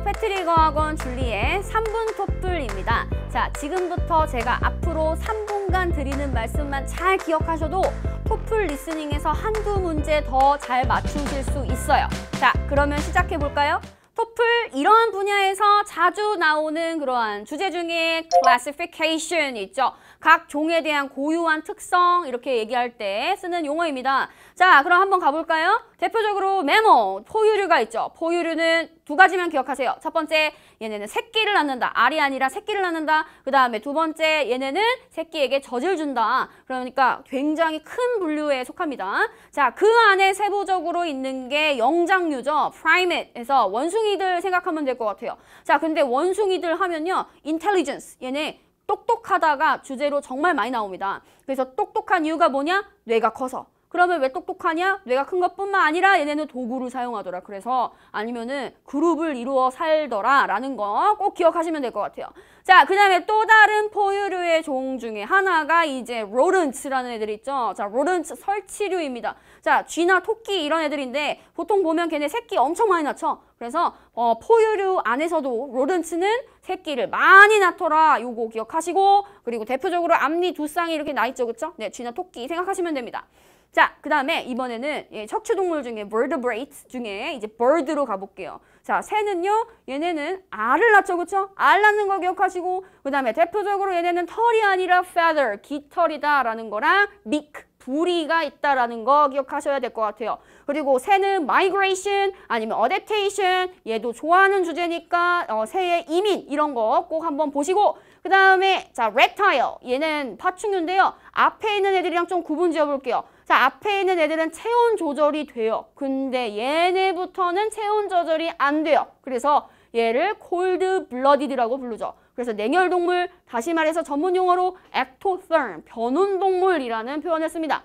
패트리거 학원 줄리의 3분 톱불입니다. 자, 지금부터 제가 앞으로 3분간 드리는 말씀만 잘 기억하셔도 토플 리스닝에서 한두 문제 더 잘 맞추실 수 있어요. 자, 그러면 시작해 볼까요? 토플 이러한 분야에서 자주 나오는 그러한 주제 중에 classification 있죠. 각 종에 대한 고유한 특성 이렇게 얘기할 때 쓰는 용어입니다. 자, 그럼 한번 가볼까요? 대표적으로 메모, 포유류가 있죠. 포유류는 두 가지만 기억하세요. 첫 번째, 얘네는 새끼를 낳는다. 알이 아니라 새끼를 낳는다. 그 다음에 두 번째, 얘네는 새끼에게 젖을 준다. 그러니까 굉장히 큰 분류에 속합니다. 자, 그 안에 세부적으로 있는 게 영장류죠. 프라이멧에서 원숭이 원숭이들 생각하면 될 것 같아요. 자, 근데 원숭이들 하면요. intelligence. 얘네 똑똑하다가 주제로 정말 많이 나옵니다. 그래서 똑똑한 이유가 뭐냐? 뇌가 커서. 그러면 왜 똑똑하냐? 뇌가 큰 것뿐만 아니라 얘네는 도구를 사용하더라. 그래서 아니면은 그룹을 이루어 살더라 라는 거 꼭 기억하시면 될 것 같아요. 자, 그 다음에 또 다른 포유류의 종 중에 하나가 이제 로런츠라는 애들 있죠. 자, 로런츠 설치류입니다. 자, 쥐나 토끼 이런 애들인데 보통 보면 걔네 새끼 엄청 많이 낳죠. 그래서 어, 포유류 안에서도 로든츠는 새끼를 많이 낳더라. 요거 기억하시고 그리고 대표적으로 앞니 두 쌍이 이렇게 나 있죠. 그렇 네, 쥐나 토끼 생각하시면 됩니다. 자, 그 다음에 이번에는 예, 척추동물 중에 vertebrates 중에 이제 bird로 가볼게요. 자, 새는요, 얘네는 알을 낳죠, 그쵸? 알 낳는 거 기억하시고, 그 다음에 대표적으로 얘네는 털이 아니라 feather, 깃털이다라는 거랑 beak, 불이가 있다라는 거 기억하셔야 될 것 같아요. 그리고 새는 migration 아니면 adaptation 얘도 좋아하는 주제니까 어, 새의 이민 이런 거 꼭 한번 보시고 그 다음에 자 reptile 얘는 파충류인데요. 앞에 있는 애들이랑 좀 구분 지어볼게요. 자 앞에 있는 애들은 체온 조절이 돼요. 근데 얘네부터는 체온 조절이 안 돼요. 그래서 얘를 콜드 블러디드라고 부르죠. 그래서 냉혈동물, 다시 말해서 전문 용어로 ectotherm, 변온동물이라는 표현을 씁니다.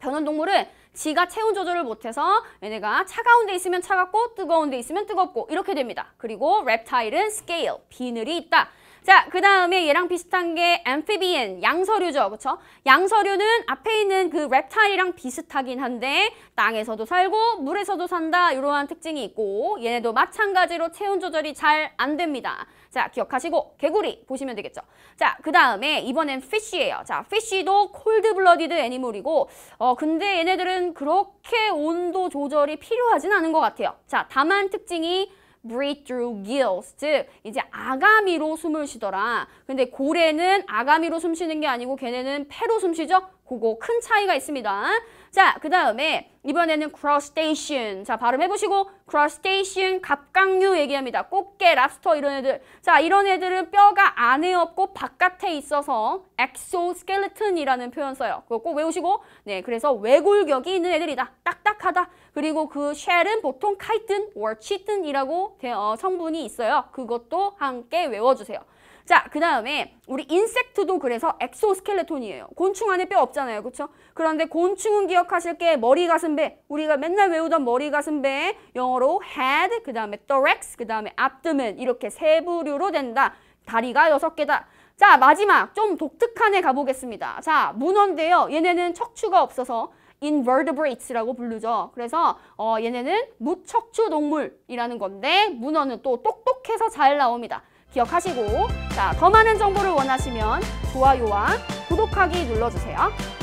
변온동물은 지가 체온 조절을 못해서 얘네가 차가운 데 있으면 차갑고 뜨거운 데 있으면 뜨겁고 이렇게 됩니다. 그리고 랩타일은 scale, 비늘이 있다. 자, 그 다음에 얘랑 비슷한 게 amphibian, 양서류죠. 그렇죠? 양서류는 앞에 있는 그 랩타일이랑 비슷하긴 한데 땅에서도 살고 물에서도 산다. 이러한 특징이 있고 얘네도 마찬가지로 체온 조절이 잘 안 됩니다. 자, 기억하시고 개구리 보시면 되겠죠. 자, 그 다음에 이번엔 피쉬예요. 자, 피쉬도 콜드블러디드 애니멀이고 어 근데 얘네들은 그렇게 온도 조절이 필요하진 않은 것 같아요. 자, 다만 특징이 breathe through gills. 즉 이제 아가미로 숨을 쉬더라. 근데 고래는 아가미로 숨 쉬는 게 아니고 걔네는 폐로 숨 쉬죠? 그거 큰 차이가 있습니다. 자, 그 다음에 이번에는 crustacean. 자, 발음해보시고 crustacean, 갑각류 얘기합니다. 꽃게, 랍스터 이런 애들. 자, 이런 애들은 뼈가 안에 없고 바깥에 있어서 exoskeleton이라는 표현 써요. 그거 꼭 외우시고 네, 그래서 외골격이 있는 애들이다. 딱딱하다. 그리고 그 쉘은 보통 카이튼 or 치튼이라고 어, 성분이 있어요. 그것도 함께 외워주세요. 자, 그 다음에 우리 인섹트도 그래서 엑소스켈레톤이에요. 곤충 안에 뼈 없잖아요. 그렇죠? 그런데 곤충은 기억하실 게 머리, 가슴, 배. 우리가 맨날 외우던 머리, 가슴, 배. 영어로 head, 그 다음에 thorax, 그 다음에 abdomen 이렇게 세 부류로 된다. 다리가 여섯 개다. 자, 마지막 좀 독특한 애 가보겠습니다. 자, 문어인데요. 얘네는 척추가 없어서 invertebrate라고 부르죠. 그래서 어, 얘네는 무척추 동물이라는 건데 문어는 또 똑똑해서 잘 나옵니다. 기억하시고 자, 더 많은 정보를 원하시면 좋아요와 구독하기 눌러주세요.